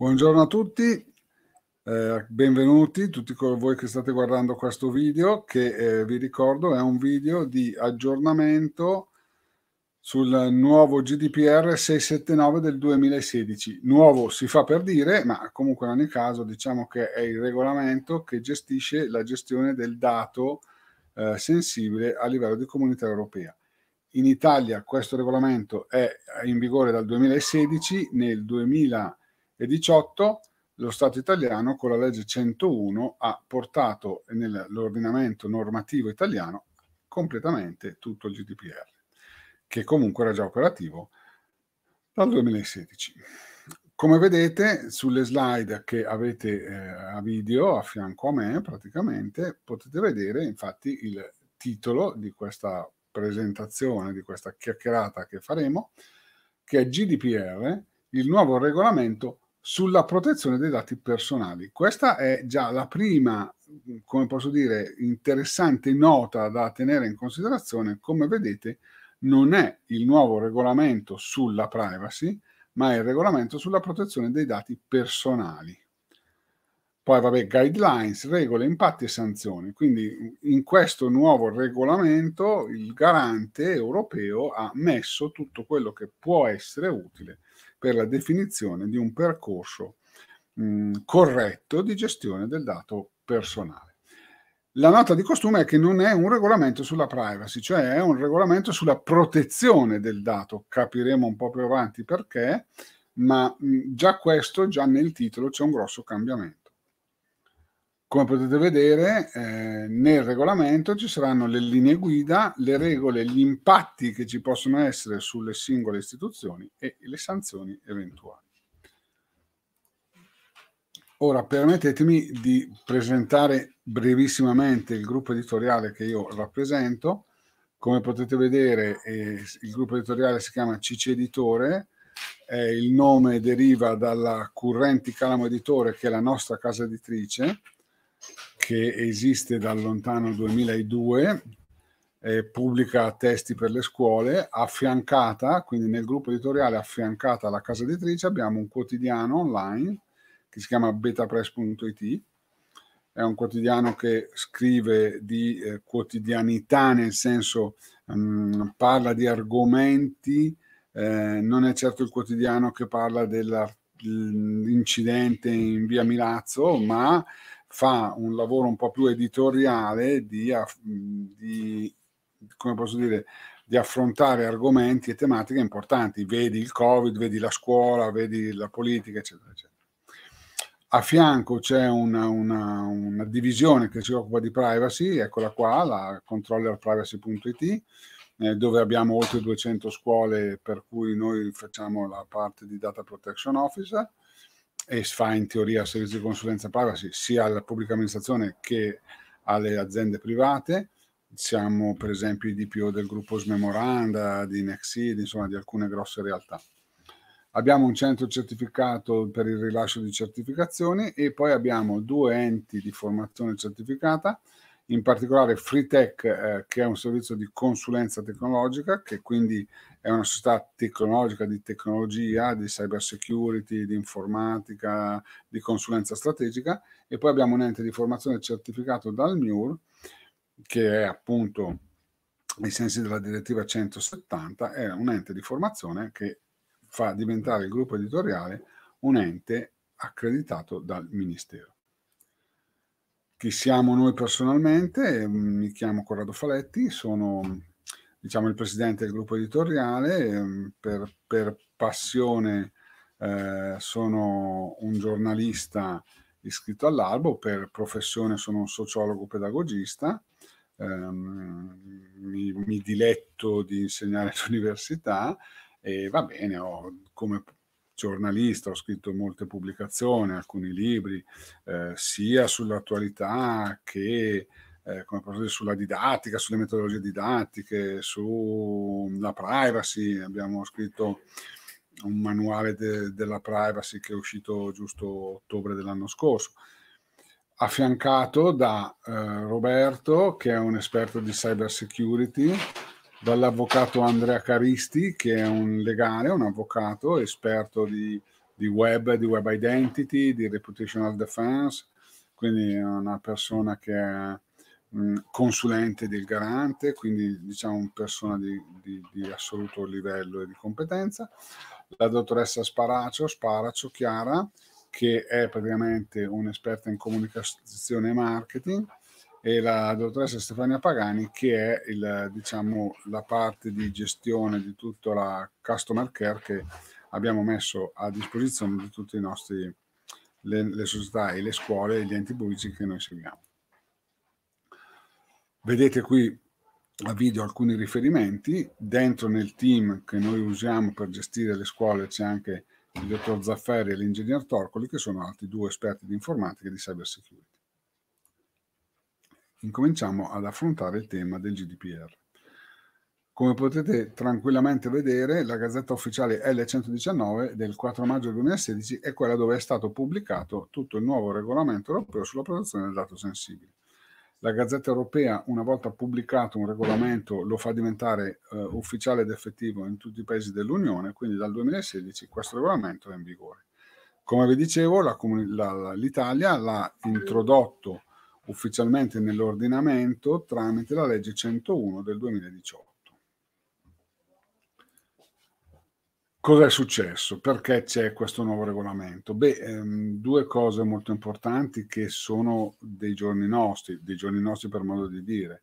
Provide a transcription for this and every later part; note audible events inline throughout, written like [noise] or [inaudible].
Buongiorno a tutti, eh, benvenuti tutti voi che state guardando questo video che eh, vi ricordo è un video di aggiornamento sul nuovo GDPR 679 del 2016. Nuovo si fa per dire, ma comunque in ogni caso diciamo che è il regolamento che gestisce la gestione del dato eh, sensibile a livello di comunità europea. In Italia questo regolamento è in vigore dal 2016, nel 2016 e 18 lo Stato italiano con la legge 101 ha portato nell'ordinamento normativo italiano completamente tutto il GDPR, che comunque era già operativo dal 2016. Come vedete sulle slide che avete eh, a video a fianco a me praticamente potete vedere infatti il titolo di questa presentazione, di questa chiacchierata che faremo, che è GDPR, il nuovo regolamento sulla protezione dei dati personali. Questa è già la prima, come posso dire, interessante nota da tenere in considerazione. Come vedete, non è il nuovo regolamento sulla privacy, ma è il regolamento sulla protezione dei dati personali. Poi vabbè, guidelines, regole, impatti e sanzioni. Quindi in questo nuovo regolamento il garante europeo ha messo tutto quello che può essere utile per la definizione di un percorso mh, mm, corretto di gestione del dato personale. La nota di costume è che non è un regolamento sulla privacy, cioè è un regolamento sulla protezione del dato. Capiremo un po' più avanti perché, ma mh, mm, già questo, già nel titolo c'è un grosso cambiamento. Come potete vedere, eh, nel regolamento ci saranno le linee guida, le regole, gli impatti che ci possono essere sulle singole istituzioni e le sanzioni eventuali. Ora permettetemi di presentare brevissimamente il gruppo editoriale che io rappresento. Come potete vedere, eh, il gruppo editoriale si chiama CC Editore, eh, il nome deriva dalla Currenti Calamo Editore, che è la nostra casa editrice che esiste dal lontano 2002, eh, pubblica testi per le scuole, affiancata, quindi nel gruppo editoriale affiancata alla casa editrice abbiamo un quotidiano online che si chiama betapress.it, è un quotidiano che scrive di eh, quotidianità, nel senso mh, mm, parla di argomenti, eh, non è certo il quotidiano che parla dell'incidente in via Milazzo, ma fa un lavoro un po' più editoriale di, di, dire, di, affrontare argomenti e tematiche importanti, vedi il Covid, vedi la scuola, vedi la politica, eccetera, eccetera. A fianco c'è una, una, una divisione che si occupa di privacy, eccola qua, la controllerprivacy.it, eh, dove abbiamo oltre 200 scuole per cui noi facciamo la parte di Data Protection Officer e fa in teoria servizi di consulenza privacy sia alla pubblica amministrazione che alle aziende private. Siamo per esempio i DPO del gruppo Smemoranda, di Nexid, insomma di alcune grosse realtà. Abbiamo un centro certificato per il rilascio di certificazioni e poi abbiamo due enti di formazione certificata, in particolare FreeTech eh, che è un servizio di consulenza tecnologica che quindi è una società tecnologica di tecnologia, di cyber security, di informatica, di consulenza strategica e poi abbiamo un ente di formazione certificato dal MIUR che è appunto ai sensi della direttiva 170, è un ente di formazione che fa diventare il gruppo editoriale un ente accreditato dal Ministero. Chi siamo noi personalmente? Mi chiamo Corrado Faletti, sono diciamo, il presidente del gruppo editoriale, ehm, per, per passione eh, sono un giornalista iscritto all'albo, per professione sono un sociologo pedagogista, ehm, mi, mi, diletto di insegnare [laughs] all'università e va bene, ho, come giornalista ho scritto molte pubblicazioni, alcuni libri, eh, sia sull'attualità che eh, come posso dire, sulla didattica, sulle metodologie didattiche, sulla mm, privacy. Abbiamo scritto un manuale de, della privacy che è uscito giusto ottobre dell'anno scorso, affiancato da eh, Roberto, che è un esperto di cyber security, dall'avvocato Andrea Caristi, che è un legale, un avvocato esperto di, di web, di web identity, di reputational defense, quindi è una persona che è consulente del garante, quindi diciamo una persona di, di, di, assoluto livello e di competenza, la dottoressa Sparacio, Sparacio Chiara, che è praticamente un'esperta in comunicazione e marketing, e la dottoressa Stefania Pagani, che è il, diciamo, la parte di gestione di tutta la customer care che abbiamo messo a disposizione di tutte le, le società e le scuole e gli enti pubblici che noi seguiamo. Vedete qui a video alcuni riferimenti. Dentro nel team che noi usiamo per gestire le scuole c'è anche il dottor Zafferi e l'ingegner Torcoli, che sono altri due esperti di informatica e di cyber security. Incominciamo ad affrontare il tema del GDPR. Come potete tranquillamente vedere, la gazzetta ufficiale L119 del 4 maggio 2016 è quella dove è stato pubblicato tutto il nuovo regolamento europeo sulla protezione del dato sensibile la Gazzetta Europea, una volta pubblicato un regolamento, lo fa diventare eh, ufficiale ed effettivo in tutti i paesi dell'Unione, quindi dal 2016 questo regolamento è in vigore. Come vi dicevo, la, la, l'Italia l'ha introdotto ufficialmente nell'ordinamento tramite la legge 101 del 2018. Cosa è successo? Perché c'è questo nuovo regolamento? Beh, ehm, due cose molto importanti che sono dei giorni nostri, dei giorni nostri per modo di dire.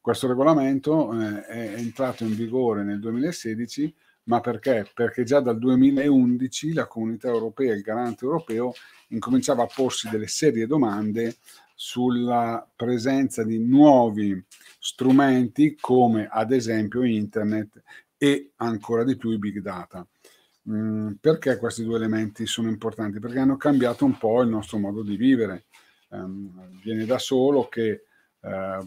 Questo regolamento eh, è entrato in vigore nel 2016, ma perché? Perché già dal 2011 la comunità europea, il garante europeo, incominciava a porsi delle serie domande sulla presenza di nuovi strumenti come ad esempio internet e ancora di più i big data. Mm, perché questi due elementi sono importanti? Perché hanno cambiato un po' il nostro modo di vivere. Um, viene da solo che uh,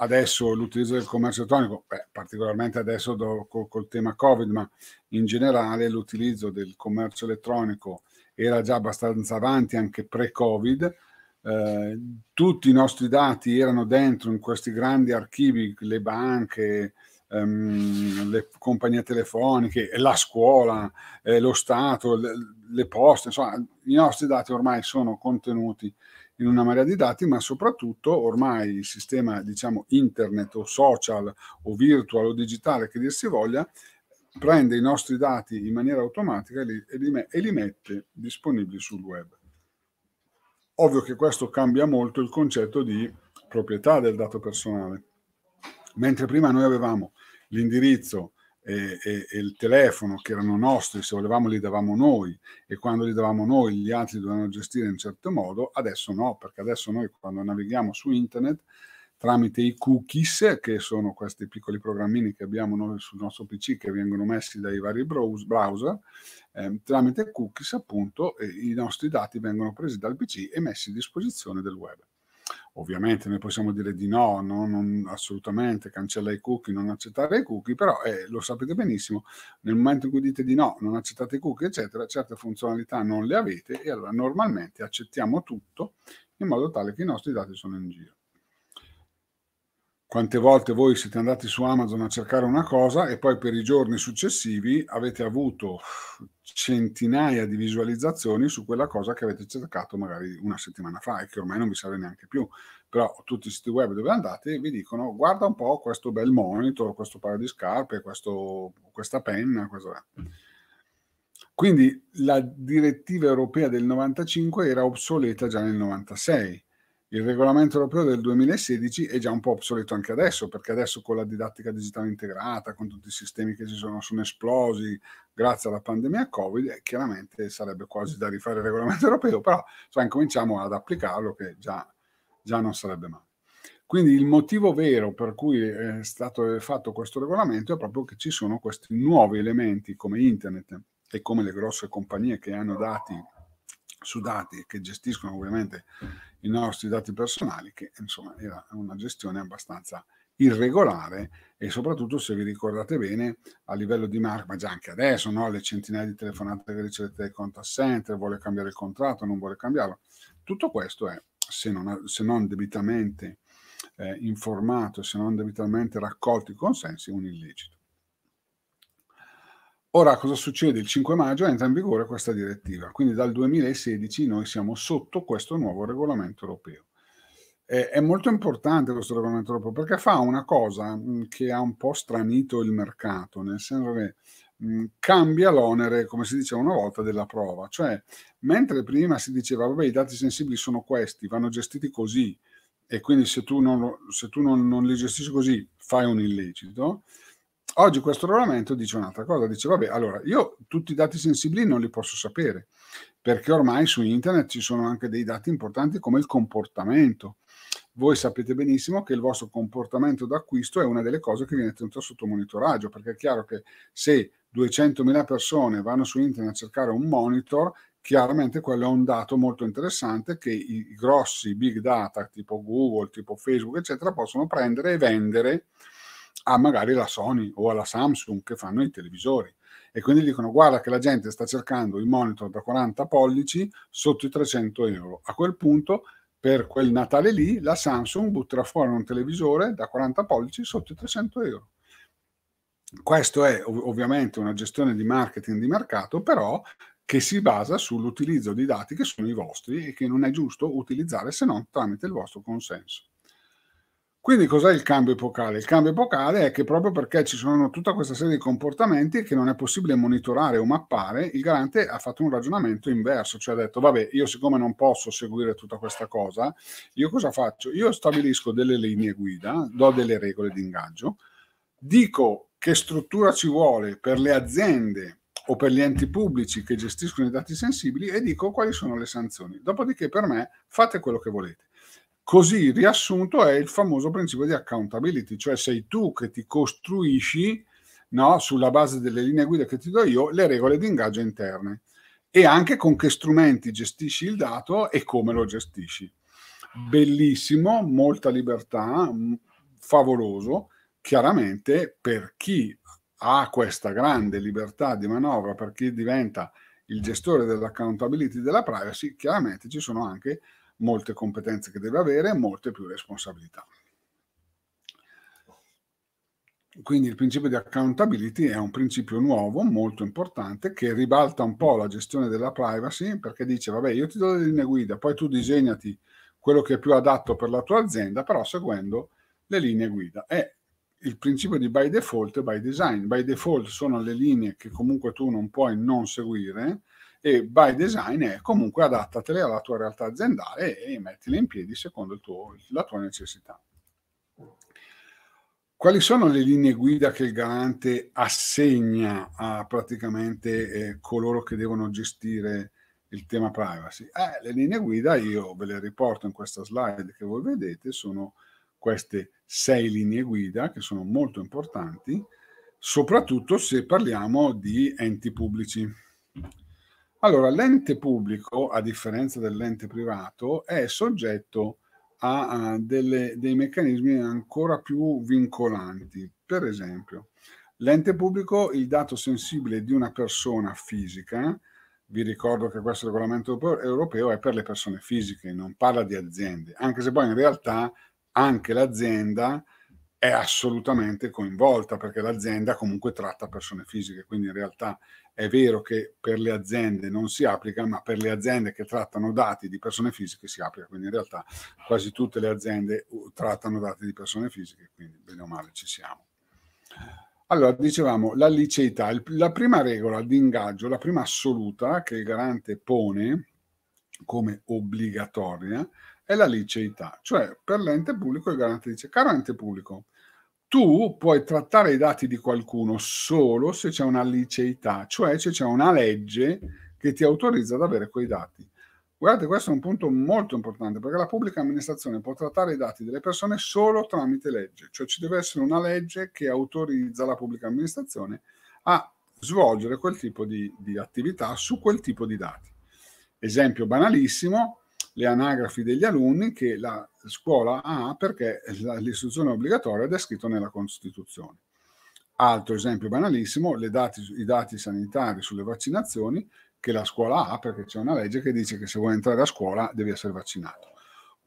adesso l'utilizzo del commercio elettronico, beh, particolarmente adesso do, col, col, tema Covid, ma in generale l'utilizzo del commercio elettronico era già abbastanza avanti anche pre-Covid. Eh, tutti i nostri dati erano dentro in questi grandi archivi, le banche, ehm, le compagnie telefoniche, la scuola, eh, lo Stato, le, le poste, insomma, i nostri dati ormai sono contenuti in una marea di dati, ma soprattutto ormai il sistema, diciamo, internet o social o virtual o digitale che dir si voglia, prende i nostri dati in maniera automatica e li, e li, e li mette disponibili sul web. Ovvio che questo cambia molto il concetto di proprietà del dato personale. Mentre prima noi avevamo l'indirizzo e, e, e, il telefono che erano nostri, se volevamo li davamo noi e quando li davamo noi gli altri dovevano gestire in un certo modo, adesso no, perché adesso noi quando navighiamo su internet tramite i cookies, che sono questi piccoli programmini che abbiamo noi sul nostro PC che vengono messi dai vari browser, eh, tramite cookies appunto eh, i nostri dati vengono presi dal PC e messi a disposizione del web. Ovviamente noi possiamo dire di no, no non, assolutamente, cancella i cookie, non accettare i cookie, però eh, lo sapete benissimo, nel momento in cui dite di no, non accettate i cookie, eccetera, certe funzionalità non le avete e allora normalmente accettiamo tutto in modo tale che i nostri dati sono in giro quante volte voi siete andati su Amazon a cercare una cosa e poi per i giorni successivi avete avuto centinaia di visualizzazioni su quella cosa che avete cercato magari una settimana fa e che ormai non vi serve neanche più. Però tutti i siti web dove andate vi dicono guarda un po' questo bel monitor, questo paio di scarpe, questo, questa penna, questo... Quindi la direttiva europea del 95 era obsoleta già nel 96 il regolamento europeo del 2016 è già un po' obsoleto anche adesso, perché adesso con la didattica digitale integrata, con tutti i sistemi che ci sono, sono esplosi grazie alla pandemia Covid, eh, chiaramente sarebbe quasi da rifare il regolamento [laughs] europeo, però cioè, cominciamo ad applicarlo che già, già non sarebbe male. Quindi il motivo vero per cui è stato fatto questo regolamento è proprio che ci sono questi nuovi elementi come internet e come le grosse compagnie che hanno dati su dati e che gestiscono ovviamente i nostri dati personali, che insomma era una gestione abbastanza irregolare e soprattutto se vi ricordate bene a livello di marca, ma già anche adesso, no? le centinaia di telefonate che ricevete dai contact center, vuole cambiare il contratto, non vuole cambiarlo, tutto questo è, se non, se non debitamente eh, informato, se non debitamente raccolto i consensi, un illecito. Ora cosa succede? Il 5 maggio entra in vigore questa direttiva, quindi dal 2016 noi siamo sotto questo nuovo regolamento europeo. Eh, è molto importante questo regolamento europeo perché fa una cosa mm, che ha un po' stranito il mercato, nel senso che mh, mm, cambia l'onere, come si diceva una volta, della prova. Cioè, mentre prima si diceva, vabbè, i dati sensibili sono questi, vanno gestiti così, e quindi se tu non, se tu non, non li gestisci così, fai un illecito Oggi questo regolamento dice un'altra cosa, dice vabbè, allora io tutti i dati sensibili non li posso sapere, perché ormai su internet ci sono anche dei dati importanti come il comportamento. Voi sapete benissimo che il vostro comportamento d'acquisto è una delle cose che viene tenuta sotto monitoraggio, perché è chiaro che se 200.000 persone vanno su internet a cercare un monitor, chiaramente quello è un dato molto interessante che i grossi big data tipo Google, tipo Facebook, eccetera, possono prendere e vendere a magari la Sony o alla Samsung che fanno i televisori e quindi dicono guarda che la gente sta cercando il monitor da 40 pollici sotto i 300 euro. A quel punto per quel Natale lì la Samsung butterà fuori un televisore da 40 pollici sotto i 300 euro. Questo è ov- ovviamente una gestione di marketing di mercato, però che si basa sull'utilizzo di dati che sono i vostri e che non è giusto utilizzare se non tramite il vostro consenso. Quindi cos'è il cambio epocale? Il cambio epocale è che proprio perché ci sono tutta questa serie di comportamenti che non è possibile monitorare o mappare, il garante ha fatto un ragionamento inverso, cioè ha detto vabbè, io siccome non posso seguire tutta questa cosa, io cosa faccio? Io stabilisco delle linee guida, do delle regole di ingaggio, dico che struttura ci vuole per le aziende o per gli enti pubblici che gestiscono i dati sensibili e dico quali sono le sanzioni. Dopodiché per me fate quello che volete. Così riassunto è il famoso principio di accountability, cioè sei tu che ti costruisci no, sulla base delle linee guida che ti do io le regole di ingaggio interne e anche con che strumenti gestisci il dato e come lo gestisci. Bellissimo, molta libertà, mm, favoloso, chiaramente per chi ha questa grande libertà di manovra, per chi diventa il gestore dell'accountability della privacy, chiaramente ci sono anche molte competenze che deve avere e molte più responsabilità. Quindi il principio di accountability è un principio nuovo, molto importante, che ribalta un po' la gestione della privacy perché dice, vabbè, io ti do le linee guida, poi tu disegnati quello che è più adatto per la tua azienda, però seguendo le linee guida. È il principio di by default e by design. By default sono le linee che comunque tu non puoi non seguire, e by design è comunque adattatele alla tua realtà aziendale e mettile in piedi secondo tuo, la tua necessità. Quali sono le linee guida che il garante assegna a praticamente eh, coloro che devono gestire il tema privacy? Eh, le linee guida, io ve le riporto in questa slide che voi vedete, sono queste sei linee guida che sono molto importanti, soprattutto se parliamo di enti pubblici. Allora, l'ente pubblico, a differenza dell'ente privato, è soggetto a, a delle, dei meccanismi ancora più vincolanti. Per esempio, l'ente pubblico, il dato sensibile di una persona fisica, vi ricordo che questo regolamento europeo è per le persone fisiche, non parla di aziende, anche se poi in realtà anche l'azienda è assolutamente coinvolta perché l'azienda comunque tratta persone fisiche, quindi in realtà è vero che per le aziende non si applica, ma per le aziende che trattano dati di persone fisiche si applica, quindi in realtà quasi tutte le aziende uh, trattano dati di persone fisiche, quindi bene o male ci siamo. Allora, dicevamo, la liceità, la prima regola di ingaggio, la prima assoluta che il garante pone come obbligatoria, è la liceità, cioè per l'ente pubblico il garante dice, caro ente pubblico, tu puoi trattare i dati di qualcuno solo se c'è una liceità, cioè se c'è una legge che ti autorizza ad avere quei dati. Guardate, questo è un punto molto importante perché la pubblica amministrazione può trattare i dati delle persone solo tramite legge, cioè ci deve essere una legge che autorizza la pubblica amministrazione a svolgere quel tipo di, di attività su quel tipo di dati. Esempio banalissimo, le anagrafi degli alunni che la scuola ha perché l'istruzione obbligatoria è descritta nella Costituzione. Altro esempio banalissimo, dati, i dati sanitari sulle vaccinazioni che la scuola ha perché c'è una legge che dice che se vuoi entrare a scuola devi essere vaccinato.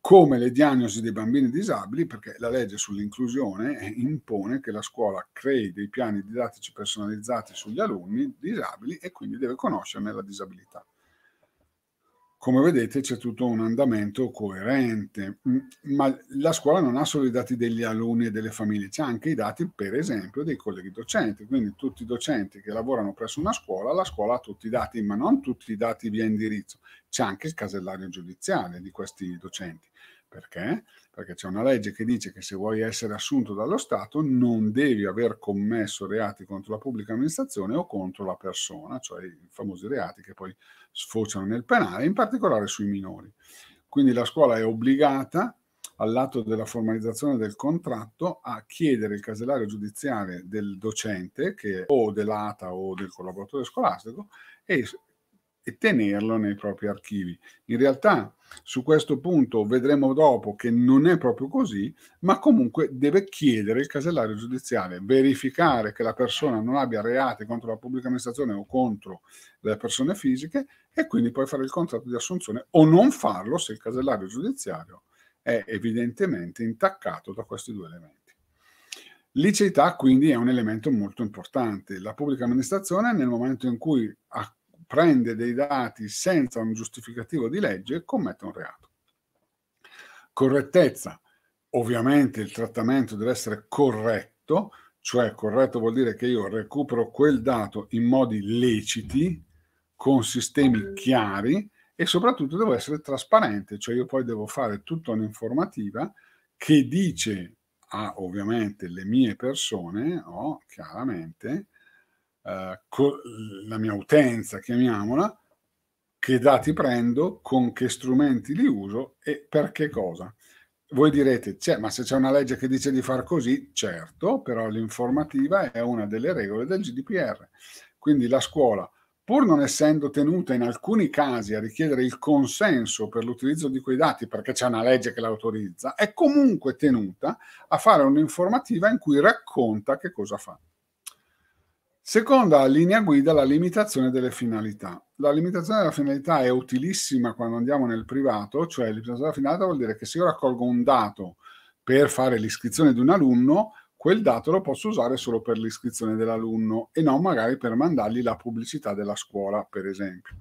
Come le diagnosi dei bambini disabili perché la legge sull'inclusione impone che la scuola crei dei piani didattici personalizzati sugli alunni disabili e quindi deve conoscerne la disabilità come vedete c'è tutto un andamento coerente, mm, ma la scuola non ha solo i dati degli alunni e delle famiglie, c'è anche i dati per esempio dei colleghi docenti, quindi tutti i docenti che lavorano presso una scuola, la scuola ha tutti i dati, ma non tutti i dati via indirizzo, c'è anche il casellario giudiziale di questi docenti. Perché? Perché c'è una legge che dice che se vuoi essere assunto dallo Stato non devi aver commesso reati contro la pubblica amministrazione o contro la persona, cioè i famosi reati che poi sfociano nel penale, in particolare sui minori. Quindi la scuola è obbligata all'atto della formalizzazione del contratto a chiedere il casellario giudiziale del docente che, o dell'ATA o del collaboratore scolastico e e tenerlo nei propri archivi. In realtà su questo punto vedremo dopo che non è proprio così, ma comunque deve chiedere il casellario giudiziale, verificare che la persona non abbia reati contro la pubblica amministrazione o contro le persone fisiche e quindi poi fare il contratto di assunzione o non farlo se il casellario giudiziario è evidentemente intaccato da questi due elementi. Liceità quindi è un elemento molto importante. La pubblica amministrazione nel momento in cui ha prende dei dati senza un giustificativo di legge commette un reato. Correttezza. Ovviamente il trattamento deve essere corretto, cioè corretto vuol dire che io recupero quel dato in modi leciti, con sistemi chiari e soprattutto devo essere trasparente, cioè io poi devo fare tutta un'informativa che dice a ovviamente le mie persone, oh, chiaramente, eh, co- la mia utenza, chiamiamola, che dati prendo, con che strumenti li uso e per che cosa. Voi direte, c'è, cioè, ma se c'è una legge che dice di far così, certo, però l'informativa è una delle regole del GDPR. Quindi la scuola, pur non essendo tenuta in alcuni casi a richiedere il consenso per l'utilizzo di quei dati perché c'è una legge che l'autorizza, è comunque tenuta a fare un'informativa in cui racconta che cosa fa. Seconda linea guida, la limitazione delle finalità. La limitazione della finalità è utilissima quando andiamo nel privato, cioè limitazione della finalità vuol dire che se io raccolgo un dato per fare l'iscrizione di un alunno, quel dato lo posso usare solo per l'iscrizione dell'alunno e non magari per mandargli la pubblicità della scuola, per esempio.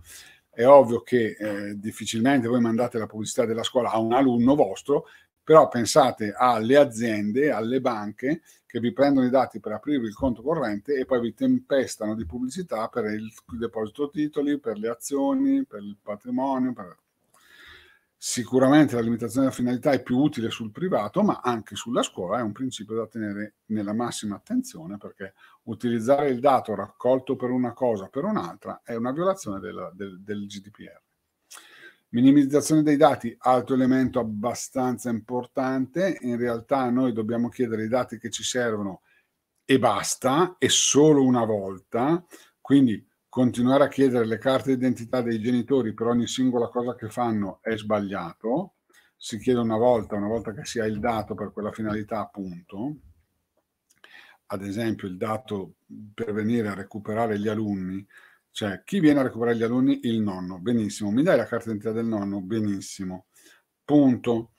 È ovvio che eh, difficilmente voi mandate la pubblicità della scuola a un alunno vostro però pensate alle aziende, alle banche che vi prendono i dati per aprirvi il conto corrente e poi vi tempestano di pubblicità per il deposito titoli, per le azioni, per il patrimonio. Per... Sicuramente la limitazione della finalità è più utile sul privato, ma anche sulla scuola è un principio da tenere nella massima attenzione perché utilizzare il dato raccolto per una cosa o per un'altra è una violazione della, del, del GDPR. Minimizzazione dei dati, altro elemento abbastanza importante. In realtà noi dobbiamo chiedere i dati che ci servono e basta, e solo una volta. Quindi continuare a chiedere le carte d'identità dei genitori per ogni singola cosa che fanno è sbagliato. Si chiede una volta, una volta che si ha il dato per quella finalità, appunto. Ad esempio, il dato per venire a recuperare gli alunni cioè, chi viene a recuperare gli alunni? Il nonno. Benissimo. Mi dai la carta d'identità del nonno? Benissimo. Punto.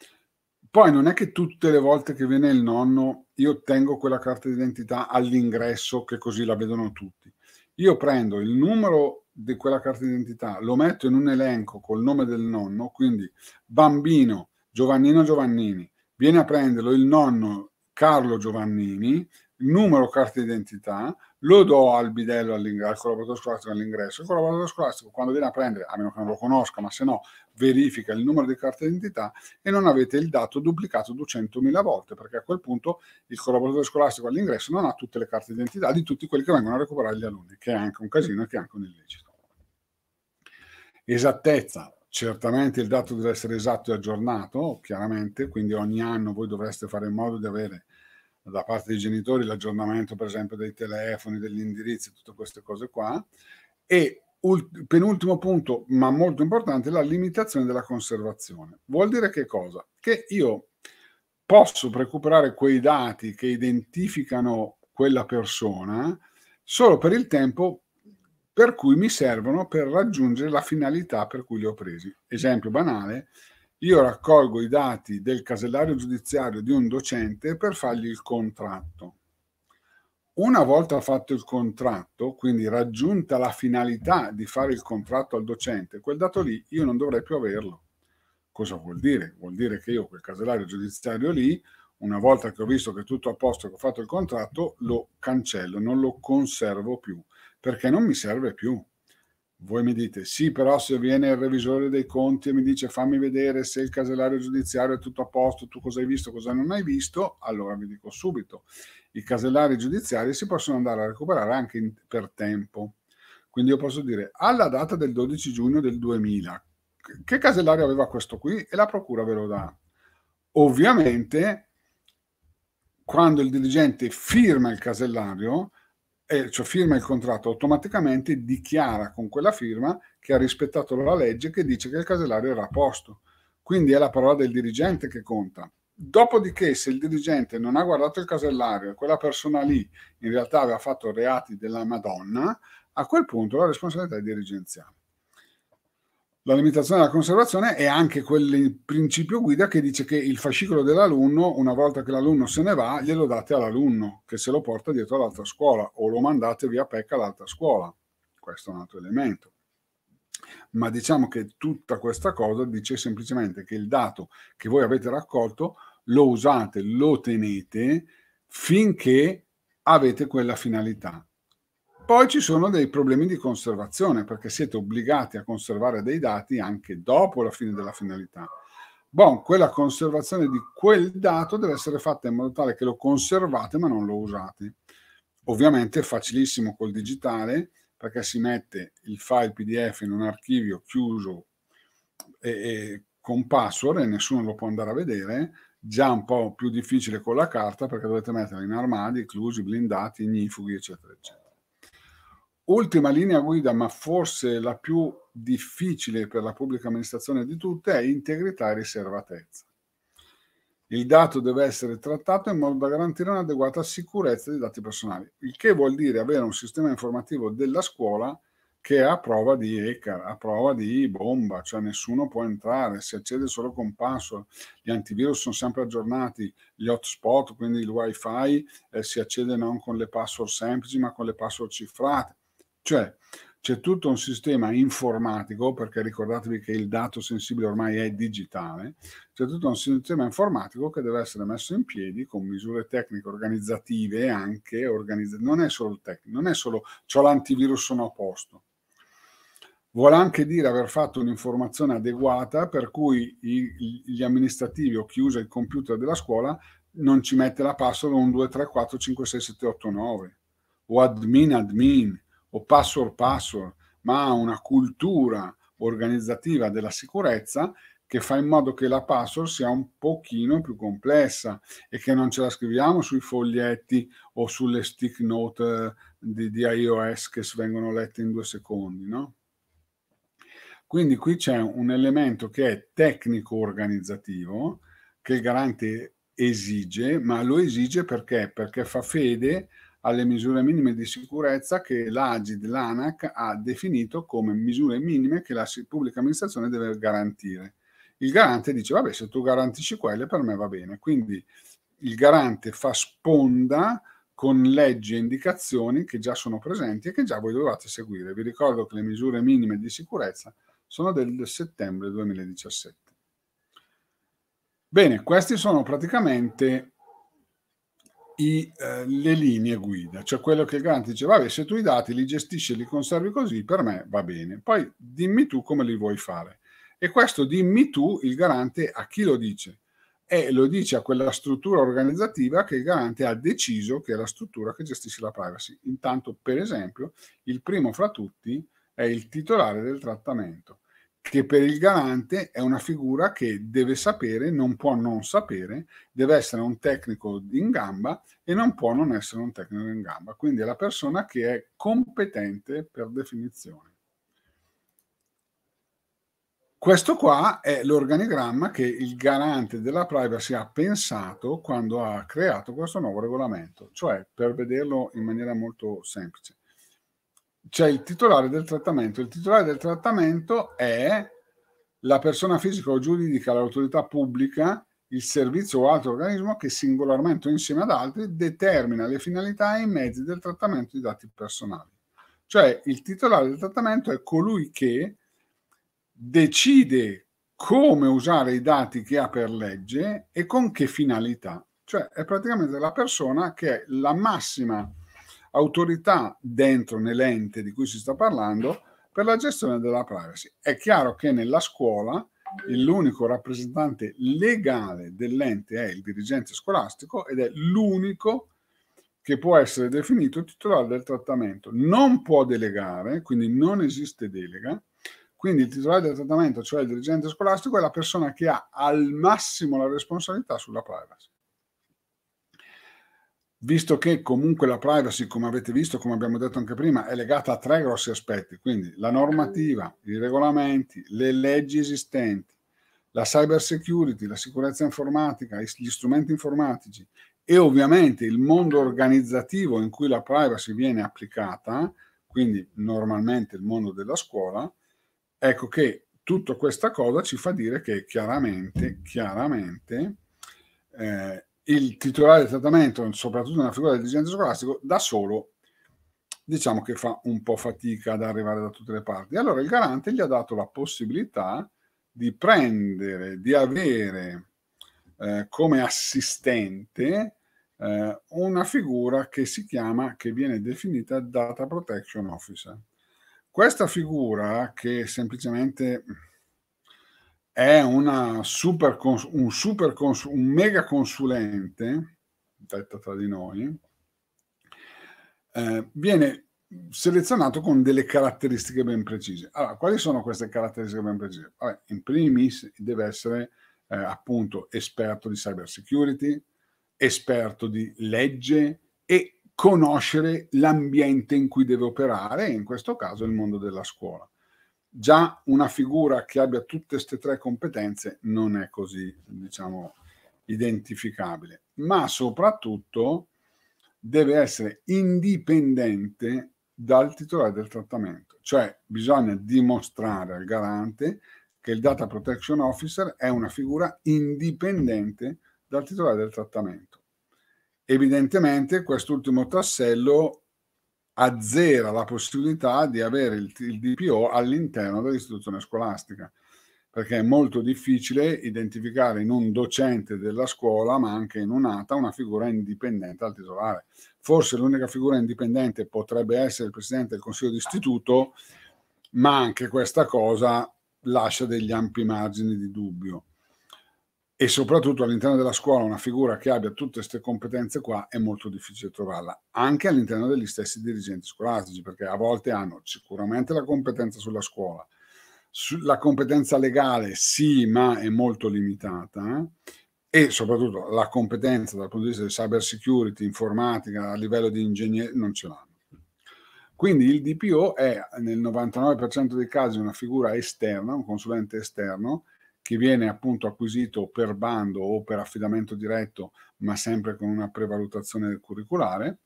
Poi non è che tutte le volte che viene il nonno io ottengo quella carta d'identità all'ingresso che così la vedono tutti. Io prendo il numero di quella carta d'identità, lo metto in un elenco col nome del nonno, quindi bambino Giovannino Giovannini, viene a prenderlo il nonno Carlo Giovannini, numero carta d'identità, lo do al bidello, al collaboratore scolastico all'ingresso, il collaboratore scolastico quando viene a prendere, a meno che non lo conosca, ma se no verifica il numero di carta d'identità e non avete il dato duplicato 200.000 volte, perché a quel punto il collaboratore scolastico all'ingresso non ha tutte le carte d'identità di tutti quelli che vengono a recuperare gli alunni, che è anche un casino e che è anche un illecito. Esattezza, certamente il dato deve essere esatto e aggiornato, chiaramente, quindi ogni anno voi dovreste fare in modo di avere da parte dei genitori l'aggiornamento per esempio dei telefoni, degli indirizzi, tutte queste cose qua. E ult- penultimo punto, ma molto importante, la limitazione della conservazione. Vuol dire che cosa? Che io posso recuperare quei dati che identificano quella persona solo per il tempo per cui mi servono per raggiungere la finalità per cui li ho presi. Esempio banale, io raccolgo i dati del casellario giudiziario di un docente per fargli il contratto. Una volta fatto il contratto, quindi raggiunta la finalità di fare il contratto al docente, quel dato lì io non dovrei più averlo. Cosa vuol dire? Vuol dire che io quel casellario giudiziario lì, una volta che ho visto che è tutto a posto, che ho fatto il contratto, lo cancello, non lo conservo più, perché non mi serve più. Voi mi dite sì, però se viene il revisore dei conti e mi dice fammi vedere se il casellario giudiziario è tutto a posto, tu cosa hai visto, cosa non hai visto, allora vi dico subito, i casellari giudiziari si possono andare a recuperare anche in, per tempo. Quindi io posso dire alla data del 12 giugno del 2000, che casellario aveva questo qui e la procura ve lo dà. Ovviamente, quando il dirigente firma il casellario, eh, cioè firma il contratto, automaticamente dichiara con quella firma che ha rispettato la legge che dice che il casellario era a posto. Quindi è la parola del dirigente che conta. Dopodiché, se il dirigente non ha guardato il casellario e quella persona lì in realtà aveva fatto reati della Madonna, a quel punto la responsabilità è dirigenziale la limitazione della conservazione è anche quel principio guida che dice che il fascicolo dell'alunno, una volta che l'alunno se ne va, glielo date all'alunno che se lo porta dietro all'altra scuola o lo mandate via pecca all'altra scuola. Questo è un altro elemento. Ma diciamo che tutta questa cosa dice semplicemente che il dato che voi avete raccolto lo usate, lo tenete finché avete quella finalità poi ci sono dei problemi di conservazione perché siete obbligati a conservare dei dati anche dopo la fine della finalità. Bon, quella conservazione di quel dato deve essere fatta in modo tale che lo conservate ma non lo usate. Ovviamente è facilissimo col digitale perché si mette il file PDF in un archivio chiuso e, e con password e nessuno lo può andare a vedere, già un po' più difficile con la carta perché dovete metterla in armadi, chiusi, blindati, ignifughi, eccetera, eccetera. Ultima linea guida, ma forse la più difficile per la pubblica amministrazione di tutte, è integrità e riservatezza. Il dato deve essere trattato in modo da garantire un'adeguata sicurezza dei dati personali, il che vuol dire avere un sistema informativo della scuola che è a prova di hacker, a prova di bomba, cioè nessuno può entrare, si accede solo con password, gli antivirus sono sempre aggiornati, gli hotspot, quindi il wifi, eh, si accede non con le password semplici ma con le password cifrate. Cioè c'è tutto un sistema informatico, perché ricordatevi che il dato sensibile ormai è digitale, c'è tutto un sistema informatico che deve essere messo in piedi con misure tecniche organizzative anche organizzative. Non è solo il tecnico, non è solo ho l'antivirus, sono a posto. Vuole anche dire aver fatto un'informazione adeguata per cui i, gli amministrativi o chi usa il computer della scuola non ci mette la password 1, 2, 3, 4, 5, 6, 7, 8, 9 o admin admin o password password, ma ha una cultura organizzativa della sicurezza che fa in modo che la password sia un pochino più complessa e che non ce la scriviamo sui foglietti o sulle stick note eh, di, di iOS che vengono lette in due secondi, no? Quindi qui c'è un elemento che è tecnico organizzativo che il garante esige, ma lo esige perché? Perché fa fede alle misure minime di sicurezza che l'AGID, l'ANAC, ha definito come misure minime che la pubblica amministrazione deve garantire. Il garante dice, vabbè, se tu garantisci quelle, per me va bene. Quindi il garante fa sponda con leggi e indicazioni che già sono presenti e che già voi dovevate seguire. Vi ricordo che le misure minime di sicurezza sono del settembre 2017. Bene, questi sono praticamente i, eh, le linee guida, cioè quello che il garante dice, vabbè, se tu i dati li gestisci e li conservi così, per me va bene, poi dimmi tu come li vuoi fare. E questo dimmi tu, il garante, a chi lo dice? E lo dice a quella struttura organizzativa che il garante ha deciso che è la struttura che gestisce la privacy. Intanto, per esempio, il primo fra tutti è il titolare del trattamento che per il garante è una figura che deve sapere, non può non sapere, deve essere un tecnico in gamba e non può non essere un tecnico in gamba. Quindi è la persona che è competente per definizione. Questo qua è l'organigramma che il garante della privacy ha pensato quando ha creato questo nuovo regolamento, cioè per vederlo in maniera molto semplice c'è cioè, il titolare del trattamento. Il titolare del trattamento è la persona fisica o giuridica, l'autorità pubblica, il servizio o altro organismo che singolarmente o insieme ad altri determina le finalità e i mezzi del trattamento di dati personali. Cioè il titolare del trattamento è colui che decide come usare i dati che ha per legge e con che finalità. Cioè è praticamente la persona che è la massima autorità dentro nell'ente di cui si sta parlando per la gestione della privacy. È chiaro che nella scuola l'unico rappresentante legale dell'ente è il dirigente scolastico ed è l'unico che può essere definito titolare del trattamento. Non può delegare, quindi non esiste delega. Quindi il titolare del trattamento, cioè il dirigente scolastico, è la persona che ha al massimo la responsabilità sulla privacy visto che comunque la privacy, come avete visto, come abbiamo detto anche prima, è legata a tre grossi aspetti, quindi la normativa, i regolamenti, le leggi esistenti, la cyber security, la sicurezza informatica, gli strumenti informatici e ovviamente il mondo organizzativo in cui la privacy viene applicata, quindi normalmente il mondo della scuola, ecco che tutta questa cosa ci fa dire che chiaramente, chiaramente eh, il titolare del trattamento, soprattutto nella figura del dirigente scolastico, da solo diciamo che fa un po' fatica ad arrivare da tutte le parti. Allora il garante gli ha dato la possibilità di prendere, di avere eh, come assistente eh, una figura che si chiama, che viene definita Data Protection Officer. Questa figura che semplicemente è super cons- un, super cons- un mega consulente, detta tra di noi, eh, viene selezionato con delle caratteristiche ben precise. Allora, quali sono queste caratteristiche ben precise? Vabbè, in primis deve essere eh, appunto esperto di cyber security, esperto di legge e conoscere l'ambiente in cui deve operare, in questo caso il mondo della scuola già una figura che abbia tutte queste tre competenze non è così, diciamo, identificabile, ma soprattutto deve essere indipendente dal titolare del trattamento, cioè bisogna dimostrare al garante che il data protection officer è una figura indipendente dal titolare del trattamento. Evidentemente quest'ultimo tassello azzera la possibilità di avere il, il DPO all'interno dell'istituzione scolastica, perché è molto difficile identificare in un docente della scuola, ma anche in un'ATA, una figura indipendente al titolare. Forse l'unica figura indipendente potrebbe essere il presidente del consiglio d'istituto, ma anche questa cosa lascia degli ampi margini di dubbio e soprattutto all'interno della scuola una figura che abbia tutte queste competenze qua è molto difficile trovarla, anche all'interno degli stessi dirigenti scolastici, perché a volte hanno sicuramente la competenza sulla scuola, la competenza legale sì, ma è molto limitata, eh? e soprattutto la competenza dal punto di vista di cyber security, informatica, a livello di ingegneria, non ce l'hanno. Quindi il DPO è nel 99% dei casi una figura esterna, un consulente esterno, che viene appunto acquisito per bando o per affidamento diretto, ma sempre con una prevalutazione curriculare,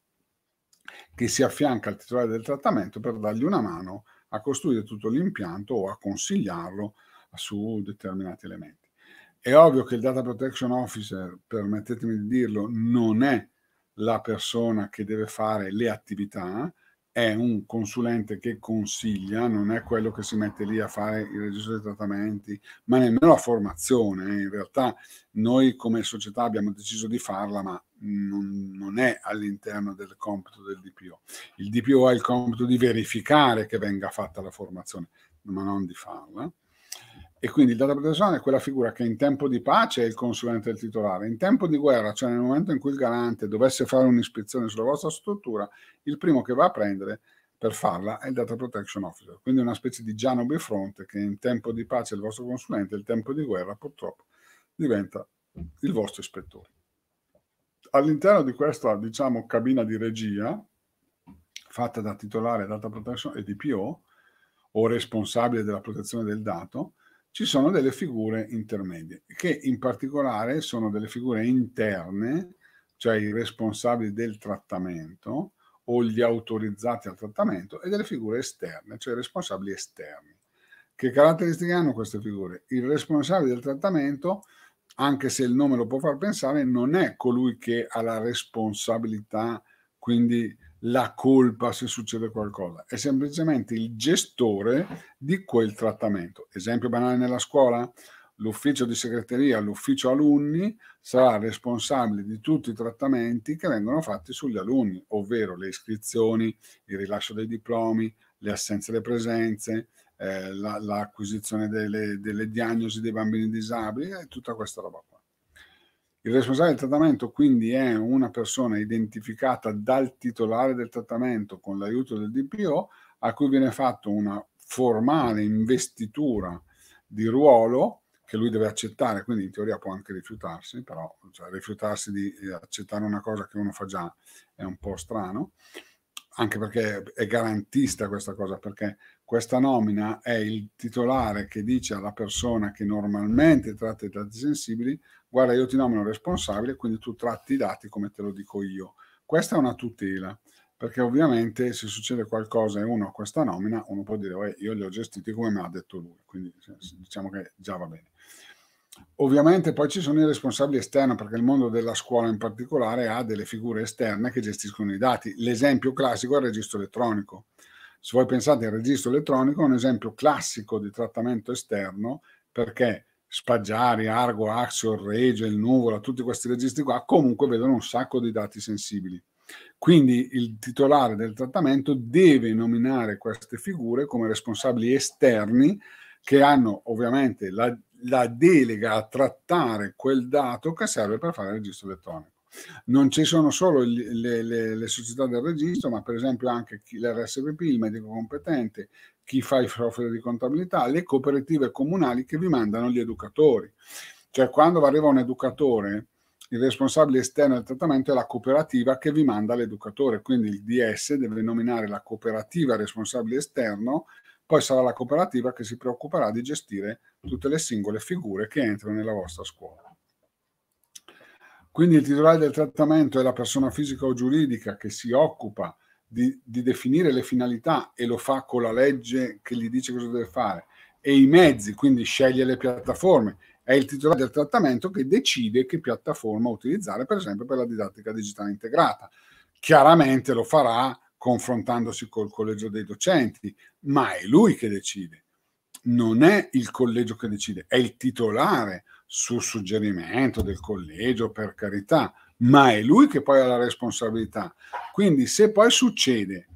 che si affianca al titolare del trattamento per dargli una mano a costruire tutto l'impianto o a consigliarlo su determinati elementi. È ovvio che il Data Protection Officer, permettetemi di dirlo, non è la persona che deve fare le attività, è un consulente che consiglia, non è quello che si mette lì a fare il registro dei trattamenti, ma nemmeno la formazione. In realtà noi come società abbiamo deciso di farla, ma non, non è all'interno del compito del DPO. Il DPO ha il compito di verificare che venga fatta la formazione, ma non di farla. E quindi il data protection è quella figura che in tempo di pace è il consulente del titolare, in tempo di guerra, cioè nel momento in cui il garante dovesse fare un'ispezione sulla vostra struttura, il primo che va a prendere per farla è il data protection officer, quindi una specie di Giano Bifronte che in tempo di pace è il vostro consulente, in tempo di guerra purtroppo diventa il vostro ispettore. All'interno di questa, diciamo, cabina di regia, fatta da titolare data protection e DPO, o responsabile della protezione del dato, ci sono delle figure intermedie, che in particolare sono delle figure interne, cioè i responsabili del trattamento o gli autorizzati al trattamento, e delle figure esterne, cioè i responsabili esterni. Che caratteristiche hanno queste figure? Il responsabile del trattamento, anche se il nome lo può far pensare, non è colui che ha la responsabilità, quindi la colpa se succede qualcosa, è semplicemente il gestore di quel trattamento. Esempio banale nella scuola, l'ufficio di segreteria, l'ufficio alunni sarà responsabile di tutti i trattamenti che vengono fatti sugli alunni, ovvero le iscrizioni, il rilascio dei diplomi, le assenze e le presenze, eh, l'acquisizione delle, delle diagnosi dei bambini disabili e eh, tutta questa roba qua. Il responsabile del trattamento quindi è una persona identificata dal titolare del trattamento con l'aiuto del DPO a cui viene fatto una formale investitura di ruolo che lui deve accettare, quindi in teoria può anche rifiutarsi, però cioè, rifiutarsi di eh, accettare una cosa che uno fa già è un po' strano, anche perché è garantista questa cosa, perché questa nomina è il titolare che dice alla persona che normalmente tratta i dati sensibili guarda io ti nomino responsabile, quindi tu tratti i dati come te lo dico io. Questa è una tutela, perché ovviamente se succede qualcosa e uno ha questa nomina, uno può dire, io li ho gestiti come me l'ha detto lui, quindi diciamo che già va bene. Ovviamente poi ci sono i responsabili esterni, perché il mondo della scuola in particolare ha delle figure esterne che gestiscono i dati. L'esempio classico è il registro elettronico. Se voi pensate al registro elettronico è un esempio classico di trattamento esterno perché Spaggiari, Argo, Axio, Regio, Il Nuvola, tutti questi registri qua, comunque vedono un sacco di dati sensibili. Quindi il titolare del trattamento deve nominare queste figure come responsabili esterni che hanno ovviamente la, la delega a trattare quel dato che serve per fare il registro elettronico. Non ci sono solo le, le, le società del registro, ma per esempio anche l'RSVP, il medico competente, chi fa il software di contabilità, le cooperative comunali che vi mandano gli educatori. Cioè quando arriva un educatore, il responsabile esterno del trattamento è la cooperativa che vi manda l'educatore, quindi il DS deve nominare la cooperativa responsabile esterno, poi sarà la cooperativa che si preoccuperà di gestire tutte le singole figure che entrano nella vostra scuola. Quindi il titolare del trattamento è la persona fisica o giuridica che si occupa di, di definire le finalità e lo fa con la legge che gli dice cosa deve fare e i mezzi, quindi sceglie le piattaforme. È il titolare del trattamento che decide che piattaforma utilizzare, per esempio per la didattica digitale integrata. Chiaramente lo farà confrontandosi col collegio dei docenti, ma è lui che decide. Non è il collegio che decide, è il titolare su suggerimento del collegio, per carità, ma è lui che poi ha la responsabilità. Quindi se poi succede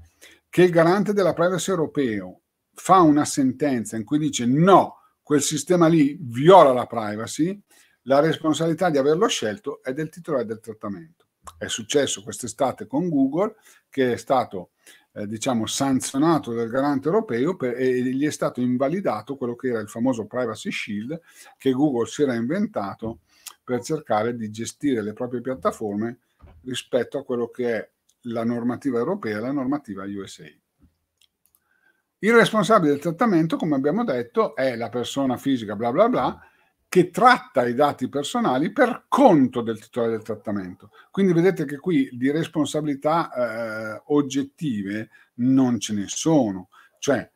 che il garante della privacy europeo fa una sentenza in cui dice no, quel sistema lì viola la privacy, la responsabilità di averlo scelto è del titolare del trattamento. È successo quest'estate con Google che è stato eh, diciamo sanzionato dal garante europeo per, e gli è stato invalidato quello che era il famoso privacy shield che Google si era inventato per cercare di gestire le proprie piattaforme rispetto a quello che è la normativa europea e la normativa USA. Il responsabile del trattamento, come abbiamo detto, è la persona fisica bla bla bla che tratta i dati personali per conto del titolare del trattamento. Quindi vedete che qui di responsabilità eh, oggettive non ce ne sono, cioè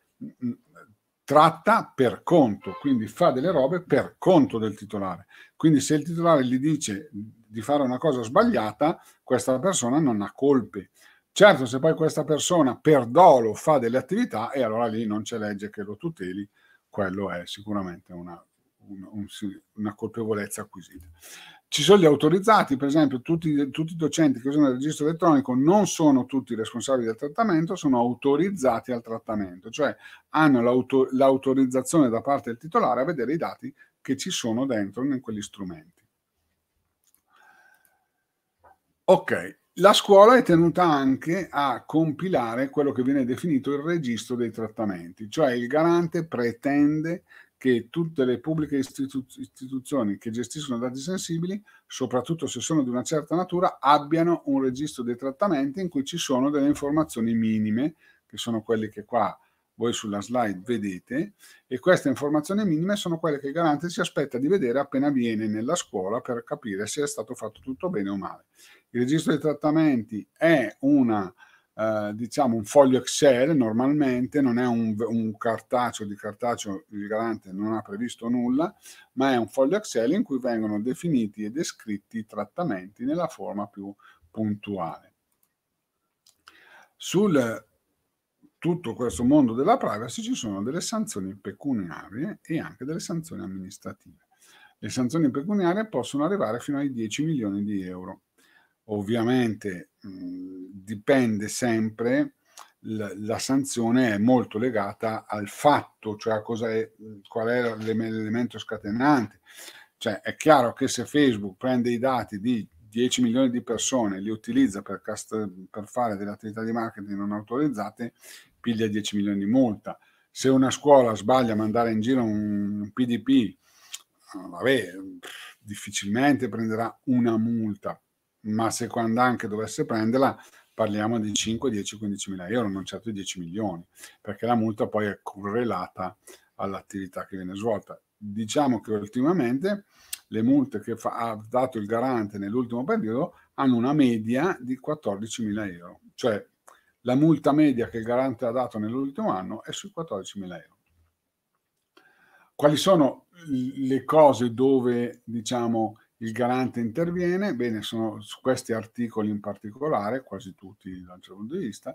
tratta per conto, quindi fa delle robe per conto del titolare. Quindi se il titolare gli dice di fare una cosa sbagliata, questa persona non ha colpe. Certo, se poi questa persona per dolo fa delle attività e allora lì non c'è legge che lo tuteli, quello è sicuramente una, una, una colpevolezza acquisita. Ci sono gli autorizzati, per esempio, tutti, tutti i docenti che usano il registro elettronico non sono tutti responsabili del trattamento, sono autorizzati al trattamento, cioè hanno l'auto, l'autorizzazione da parte del titolare a vedere i dati che ci sono dentro in quegli strumenti. Ok, la scuola è tenuta anche a compilare quello che viene definito il registro dei trattamenti, cioè il garante pretende che tutte le pubbliche istitu- istituzioni che gestiscono dati sensibili, soprattutto se sono di una certa natura, abbiano un registro dei trattamenti in cui ci sono delle informazioni minime, che sono quelle che qua voi sulla slide vedete, e queste informazioni minime sono quelle che il garante si aspetta di vedere appena viene nella scuola per capire se è stato fatto tutto bene o male. Il registro dei trattamenti è una eh, diciamo un foglio Excel normalmente, non è un, un cartaceo di cartaceo, il garante non ha previsto nulla, ma è un foglio Excel in cui vengono definiti e descritti i trattamenti nella forma più puntuale. Sul tutto questo mondo della privacy ci sono delle sanzioni pecuniarie e anche delle sanzioni amministrative. Le sanzioni pecuniarie possono arrivare fino ai 10 milioni di euro. Ovviamente dipende sempre, la, la sanzione è molto legata al fatto, cioè è, qual è l'elemento scatenante. Cioè è chiaro che se Facebook prende i dati di 10 milioni di persone, li utilizza per, cast- per fare delle attività di marketing non autorizzate, piglia 10 milioni di multa. Se una scuola sbaglia a mandare in giro un PDP, ah, vabbè, difficilmente prenderà una multa, ma se quando anche dovesse prenderla parliamo di 5, 10, 15 mila euro, non certo di 10 milioni, perché la multa poi è correlata all'attività che viene svolta. Diciamo che ultimamente le multe che fa, ha dato il garante nell'ultimo periodo hanno una media di 14 mila euro, cioè la multa media che il garante ha dato nell'ultimo anno è sui 14 mila euro. Quali sono le cose dove, diciamo, il garante interviene, bene, sono su questi articoli in particolare, quasi tutti dal un punto di vista,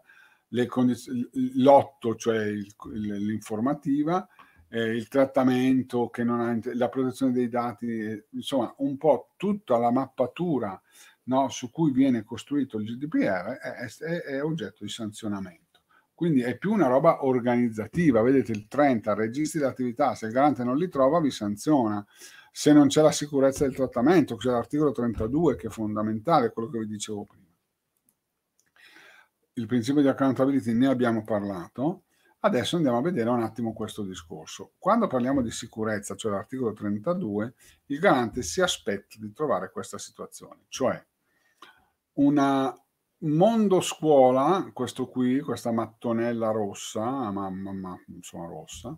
l'otto, cioè l'informativa, eh, il trattamento che non ha, la protezione dei dati, eh, insomma un po' tutta la mappatura no, su cui viene costruito il GDPR è, è, è oggetto di sanzionamento. Quindi è più una roba organizzativa, vedete il 30, registri le se il garante non li trova vi sanziona se non c'è la sicurezza del trattamento, c'è l'articolo 32 che è fondamentale, quello che vi dicevo prima. Il principio di accountability ne abbiamo parlato, adesso andiamo a vedere un attimo questo discorso. Quando parliamo di sicurezza, cioè l'articolo 32, il garante si aspetta di trovare questa situazione, cioè una mondo scuola, questo qui, questa mattonella rossa, ah, mamma, ma, ma insomma rossa,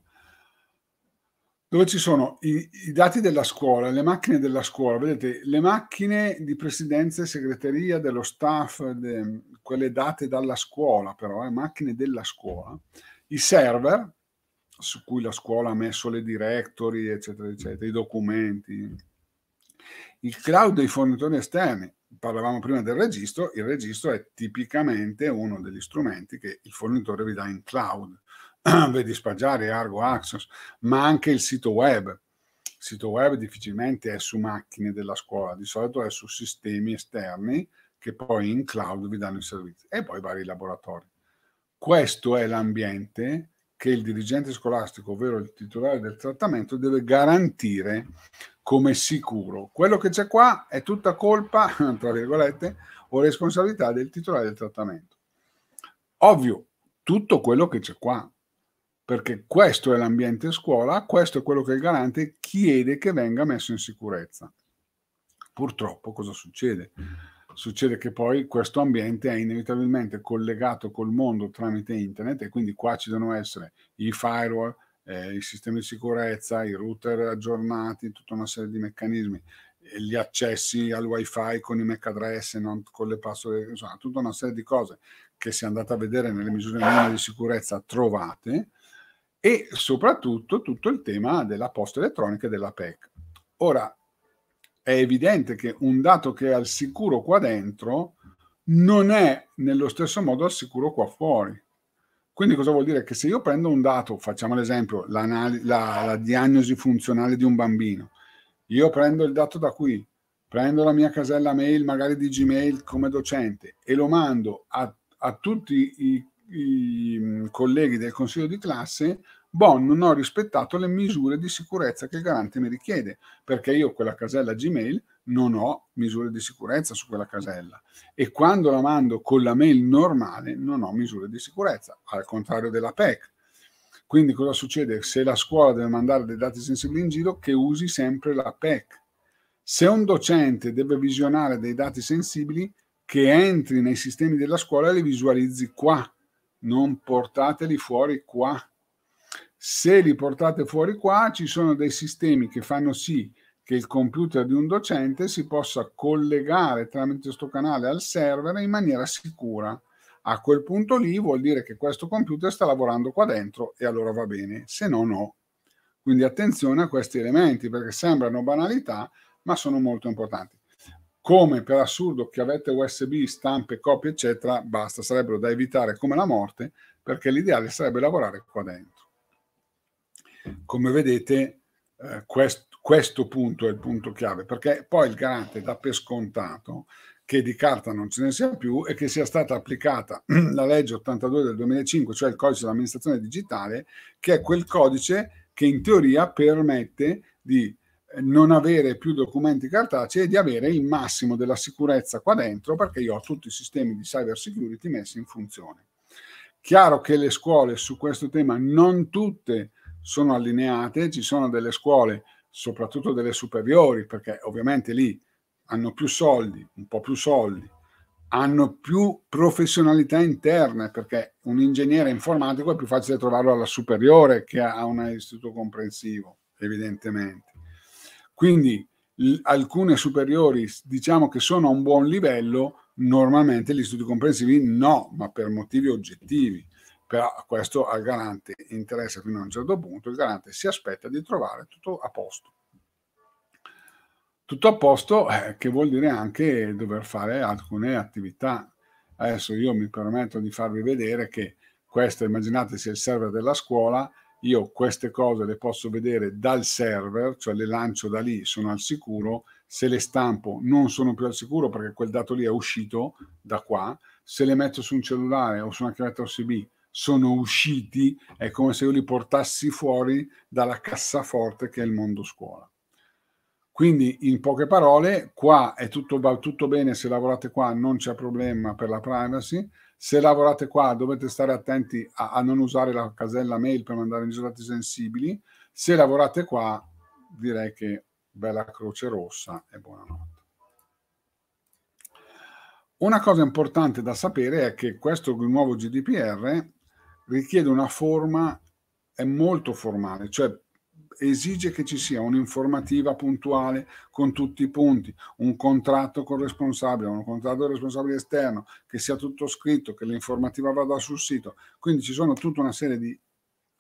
dove ci sono i, i, dati della scuola, le macchine della scuola, vedete le macchine di presidenza e segreteria dello staff, de, quelle date dalla scuola però, le eh, macchine della scuola, i server su cui la scuola ha messo le directory, eccetera, eccetera, i documenti, il cloud dei fornitori esterni, parlavamo prima del registro, il registro è tipicamente uno degli strumenti che il fornitore vi dà in cloud vedi [clears throat] Spagiare, Argo, Axos, ma anche il sito web. Il sito web difficilmente è su macchine della scuola, di solito è su sistemi esterni che poi in cloud vi danno i servizi e poi vari laboratori. Questo è l'ambiente che il dirigente scolastico, ovvero il titolare del trattamento, deve garantire come sicuro. Quello che c'è qua è tutta colpa, [clears throat] tra virgolette, o responsabilità del titolare del trattamento. Ovvio, tutto quello che c'è qua, perché questo è l'ambiente scuola, questo è quello che il garante chiede che venga messo in sicurezza. Purtroppo cosa succede? Succede che poi questo ambiente è inevitabilmente collegato col mondo tramite internet e quindi qua ci devono essere i firewall, eh, i sistemi di sicurezza, i router aggiornati, tutta una serie di meccanismi, gli accessi al wifi con i MAC address, non con le password, insomma, tutta una serie di cose che se andate a vedere nelle misure minime di sicurezza trovate, e soprattutto tutto il tema della posta elettronica e della PEC. Ora, è evidente che un dato che è al sicuro qua dentro non è nello stesso modo al sicuro qua fuori. Quindi cosa vuol dire? Che se io prendo un dato, facciamo l'esempio, la, la diagnosi funzionale di un bambino, io prendo il dato da qui, prendo la mia casella mail, magari di Gmail come docente, e lo mando a, a tutti i i colleghi del consiglio di classe Bon non ho rispettato le misure di sicurezza che il garante mi richiede, perché io quella casella Gmail non ho misure di sicurezza su quella casella e quando la mando con la mail normale non ho misure di sicurezza, al contrario della PEC. Quindi cosa succede? Se la scuola deve mandare dei dati sensibili in giro, che usi sempre la PEC. Se un docente deve visionare dei dati sensibili, che entri nei sistemi della scuola e li visualizzi qua, non portateli fuori qua. Se li portate fuori qua, ci sono dei sistemi che fanno sì che il computer di un docente si possa collegare tramite questo canale al server in maniera sicura. A quel punto lì vuol dire che questo computer sta lavorando qua dentro e allora va bene, se no no. Quindi attenzione a questi elementi perché sembrano banalità, ma sono molto importanti come per assurdo chiavette USB, stampe, copie, eccetera, basta, sarebbero da evitare come la morte, perché l'ideale sarebbe lavorare qua dentro. Come vedete, eh, quest, questo punto è il punto chiave, perché poi il garante dà per scontato che di carta non ce ne sia più e che sia stata applicata [clears throat] la legge 82 del 2005, cioè il codice dell'amministrazione digitale, che è quel codice che in teoria permette di non avere più documenti cartacei e di avere il massimo della sicurezza qua dentro perché io ho tutti i sistemi di cyber security messi in funzione. Chiaro che le scuole su questo tema non tutte sono allineate, ci sono delle scuole, soprattutto delle superiori, perché ovviamente lì hanno più soldi, un po' più soldi, hanno più professionalità interne perché un ingegnere informatico è più facile trovarlo alla superiore che a un istituto comprensivo, evidentemente. Quindi alcune superiori diciamo che sono a un buon livello, normalmente gli studi comprensivi no, ma per motivi oggettivi. Però questo al garante interessa fino a un certo punto, il garante si aspetta di trovare tutto a posto. Tutto a posto eh, che vuol dire anche dover fare alcune attività. Adesso io mi permetto di farvi vedere che questo, immaginate sia il server della scuola, io queste cose le posso vedere dal server, cioè le lancio da lì, sono al sicuro, se le stampo non sono più al sicuro perché quel dato lì è uscito da qua, se le metto su un cellulare o su una chiavetta USB sono usciti, è come se io li portassi fuori dalla cassaforte che è il mondo scuola. Quindi in poche parole, qua è tutto, va tutto bene se lavorate qua, non c'è problema per la privacy, se lavorate qua dovete stare attenti a, a non usare la casella mail per mandare risultati sensibili. Se lavorate qua direi che bella croce rossa e buonanotte. Una cosa importante da sapere è che questo nuovo GDPR richiede una forma, è molto formale, cioè esige che ci sia un'informativa puntuale con tutti i punti, un contratto con il responsabile, un contratto con il responsabile esterno, che sia tutto scritto, che l'informativa vada sul sito. Quindi ci sono tutta una serie di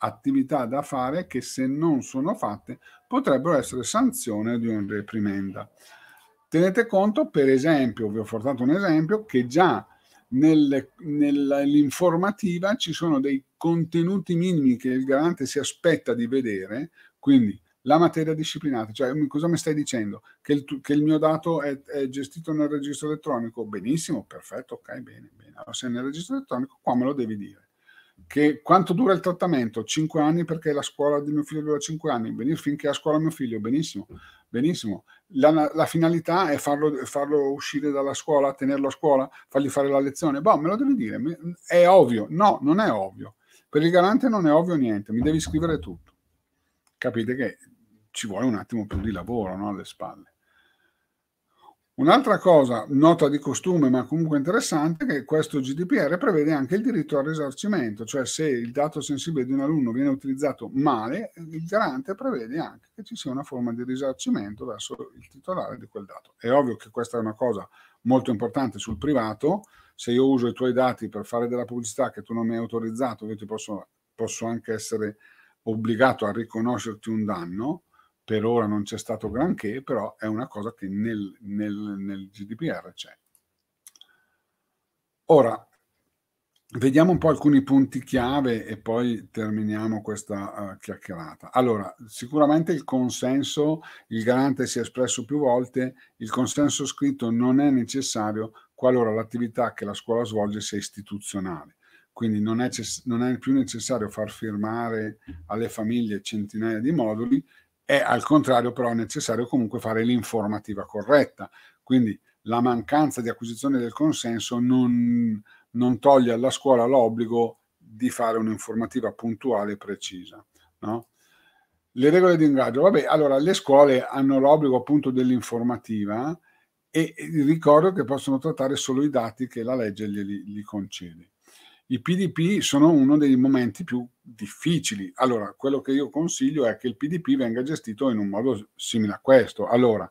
attività da fare che se non sono fatte potrebbero essere sanzione di una reprimenda. Tenete conto, per esempio, vi ho portato un esempio, che già nell'informativa ci sono dei contenuti minimi che il garante si aspetta di vedere quindi la materia disciplinata, cioè cosa mi stai dicendo? Che il, che il mio dato è, è, gestito nel registro elettronico? Benissimo, perfetto, ok, bene, bene. Allora se è nel registro elettronico qua me lo devi dire. Che quanto dura il trattamento? 5 anni perché la scuola di mio figlio dura 5 anni, Benissimo, finché a scuola mio figlio, benissimo, benissimo. La, la finalità è farlo, farlo, uscire dalla scuola, tenerlo a scuola, fargli fare la lezione. Boh, me lo devi dire, è ovvio. No, non è ovvio. Per il garante non è ovvio niente, mi devi scrivere tutto capite che ci vuole un attimo più di lavoro no? alle spalle. Un'altra cosa, nota di costume ma comunque interessante, è che questo GDPR prevede anche il diritto al risarcimento, cioè se il dato sensibile di un alunno viene utilizzato male, il garante prevede anche che ci sia una forma di risarcimento verso il titolare di quel dato. È ovvio che questa è una cosa molto importante sul privato, se io uso i tuoi dati per fare della pubblicità che tu non mi hai autorizzato, io ti posso, posso anche essere obbligato a riconoscerti un danno, per ora non c'è stato granché, però è una cosa che nel, nel, nel GDPR c'è. Ora, vediamo un po' alcuni punti chiave e poi terminiamo questa uh, chiacchierata. Allora, sicuramente il consenso, il garante si è espresso più volte, il consenso scritto non è necessario qualora l'attività che la scuola svolge sia istituzionale quindi non è, ces- non è più necessario far firmare alle famiglie centinaia di moduli, è al contrario però necessario comunque fare l'informativa corretta. Quindi la mancanza di acquisizione del consenso non, non toglie alla scuola l'obbligo di fare un'informativa puntuale e precisa. No? Le regole di ingaggio, vabbè, allora le scuole hanno l'obbligo appunto dell'informativa e, e ricordo che possono trattare solo i dati che la legge gli, gli concede. I PDP sono uno dei momenti più difficili. Allora, quello che io consiglio è che il PDP venga gestito in un modo simile a questo. Allora,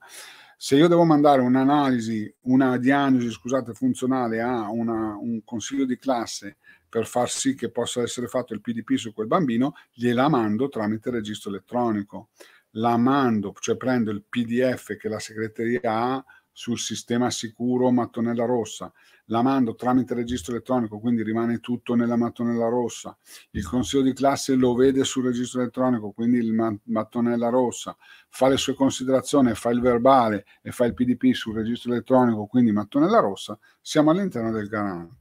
se io devo mandare un'analisi, una diagnosi, scusate, funzionale a una, un consiglio di classe per far sì che possa essere fatto il PDP su quel bambino, gliela mando tramite registro elettronico. La mando, cioè prendo il PDF che la segreteria ha sul sistema sicuro mattonella rossa, la mando tramite registro elettronico, quindi rimane tutto nella mattonella rossa, il consiglio di classe lo vede sul registro elettronico, quindi il mattonella rossa, fa le sue considerazioni, fa il verbale e fa il PDP sul registro elettronico, quindi mattonella rossa, siamo all'interno del garante.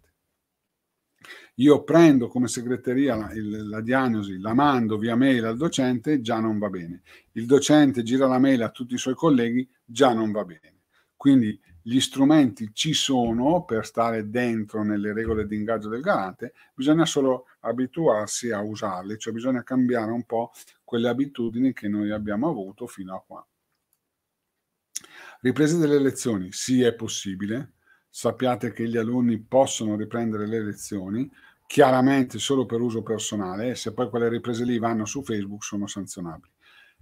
Io prendo come segreteria la, il, la diagnosi, la mando via mail al docente, già non va bene. Il docente gira la mail a tutti i suoi colleghi, già non va bene. Quindi gli strumenti ci sono per stare dentro nelle regole di ingaggio del garante, bisogna solo abituarsi a usarli, cioè bisogna cambiare un po' quelle abitudini che noi abbiamo avuto fino a qua. Riprese delle lezioni, sì è possibile, sappiate che gli alunni possono riprendere le lezioni, chiaramente solo per uso personale, e se poi quelle riprese lì vanno su Facebook sono sanzionabili.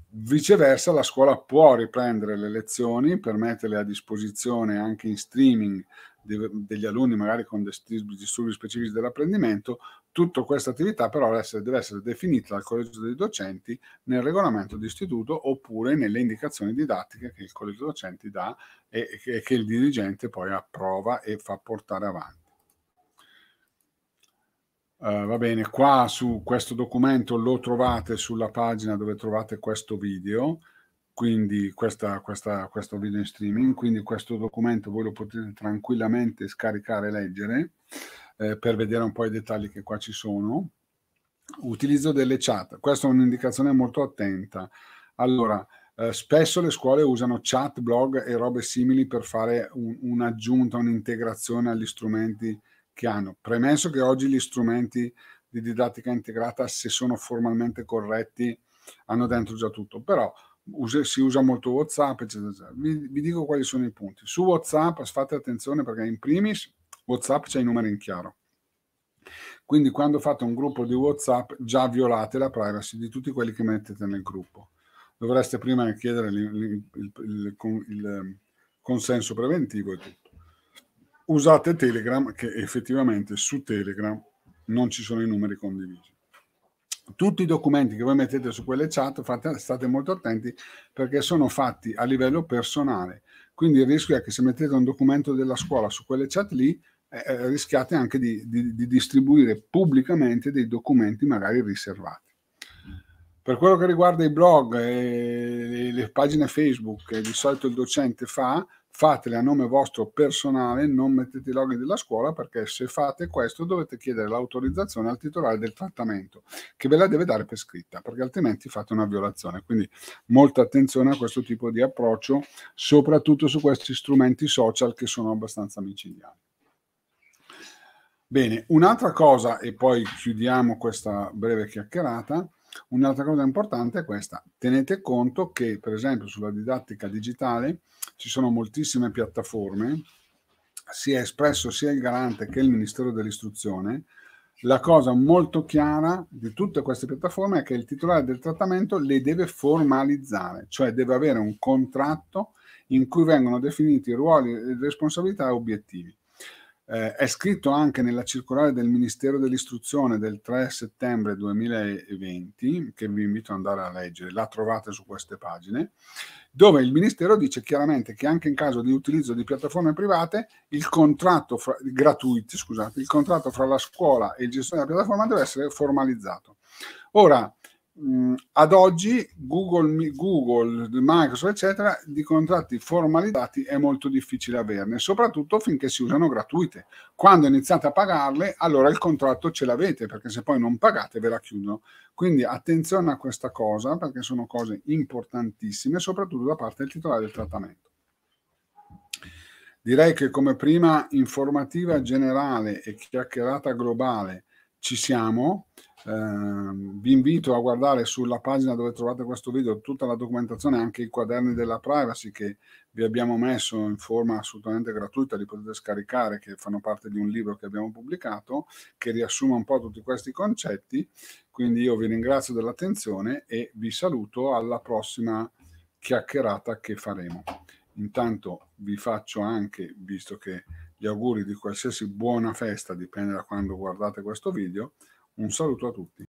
Viceversa, la scuola può riprendere le lezioni per metterle a disposizione anche in streaming degli alunni magari con disturbi specifici dell'apprendimento, tutta questa attività però deve essere, deve essere definita dal collegio dei docenti nel regolamento d'istituto oppure nelle indicazioni didattiche che il collegio dei docenti dà e, e che il dirigente poi approva e fa portare avanti. Uh, va bene, qua su questo documento lo trovate sulla pagina dove trovate questo video, quindi questa, questa, questo video in streaming, quindi questo documento voi lo potete tranquillamente scaricare e leggere eh, per vedere un po' i dettagli che qua ci sono. Utilizzo delle chat, questa è un'indicazione molto attenta. Allora, eh, spesso le scuole usano chat, blog e robe simili per fare un, un'aggiunta, un'integrazione agli strumenti Chiano, premesso che oggi gli strumenti di didattica integrata, se sono formalmente corretti, hanno dentro già tutto, però us- si usa molto WhatsApp, eccetera, eccetera. Vi, vi dico quali sono i punti. Su WhatsApp fate attenzione perché in primis WhatsApp c'è i numeri in chiaro. Quindi quando fate un gruppo di WhatsApp già violate la privacy di tutti quelli che mettete nel gruppo. Dovreste prima chiedere il, il, il, il consenso preventivo e tutto usate Telegram che effettivamente su Telegram non ci sono i numeri condivisi. Tutti i documenti che voi mettete su quelle chat fate, state molto attenti perché sono fatti a livello personale. Quindi il rischio è che se mettete un documento della scuola su quelle chat lì, eh, eh rischiate anche di, di, di distribuire pubblicamente dei documenti magari riservati. Per quello che riguarda i blog e le pagine Facebook che di solito il docente fa, fatele a nome vostro personale, non mettete i loghi della scuola perché se fate questo dovete chiedere l'autorizzazione al titolare del trattamento che ve la deve dare per scritta perché altrimenti fate una violazione. Quindi molta attenzione a questo tipo di approccio, soprattutto su questi strumenti social che sono abbastanza micidiali. Bene, un'altra cosa e poi chiudiamo questa breve chiacchierata Un'altra cosa importante è questa, tenete conto che per esempio sulla didattica digitale ci sono moltissime piattaforme, si è espresso sia il garante che il Ministero dell'Istruzione, la cosa molto chiara di tutte queste piattaforme è che il titolare del trattamento le deve formalizzare, cioè deve avere un contratto in cui vengono definiti ruoli, responsabilità e obiettivi. Eh, è scritto anche nella circolare del Ministero dell'Istruzione del 3 settembre 2020, che vi invito ad andare a leggere, la trovate su queste pagine, dove il Ministero dice chiaramente che anche in caso di utilizzo di piattaforme private, il contratto fra, gratuiti, scusate, il contratto fra la scuola e il gestore della piattaforma deve essere formalizzato. Ora, mh, mm, ad oggi Google, Google, Microsoft, eccetera, di contratti formalizzati è molto difficile averne, soprattutto finché si usano gratuite. Quando iniziate a pagarle, allora il contratto ce l'avete, perché se poi non pagate ve la chiudono. Quindi attenzione a questa cosa, perché sono cose importantissime, soprattutto da parte del titolare del trattamento. Direi che come prima informativa generale e chiacchierata globale ci siamo, Ehm, vi invito a guardare sulla pagina dove trovate questo video tutta la documentazione, anche i quaderni della privacy che vi abbiamo messo in forma assolutamente gratuita, li potete scaricare, che fanno parte di un libro che abbiamo pubblicato, che riassuma un po' tutti questi concetti. Quindi io vi ringrazio dell'attenzione e vi saluto alla prossima chiacchierata che faremo. Intanto vi faccio anche, visto che gli auguri di qualsiasi buona festa, dipende da quando guardate questo video, un saluto a tutti.